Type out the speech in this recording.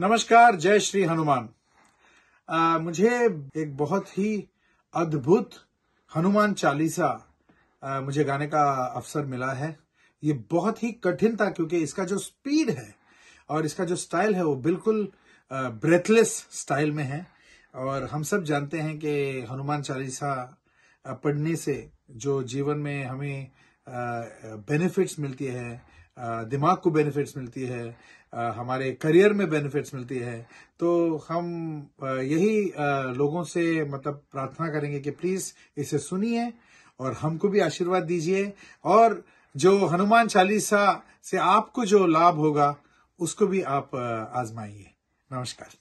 नमस्कार जय श्री हनुमान आ, मुझे एक बहुत ही अद्भुत हनुमान चालीसा आ, मुझे गाने का अवसर मिला है ये बहुत ही कठिन था क्योंकि इसका जो स्पीड है और इसका जो स्टाइल है वो बिल्कुल ब्रेथलेस स्टाइल में है और हम सब जानते हैं कि हनुमान चालीसा पढ़ने से जो जीवन में हमें बेनिफिट्स मिलती है दिमाग को बेनिफिट्स मिलती है हमारे करियर में बेनिफिट्स मिलती है तो हम यही लोगों से मतलब प्रार्थना करेंगे कि प्लीज इसे सुनिए और हमको भी आशीर्वाद दीजिए और जो हनुमान चालीसा से आपको जो लाभ होगा उसको भी आप आजमाइए नमस्कार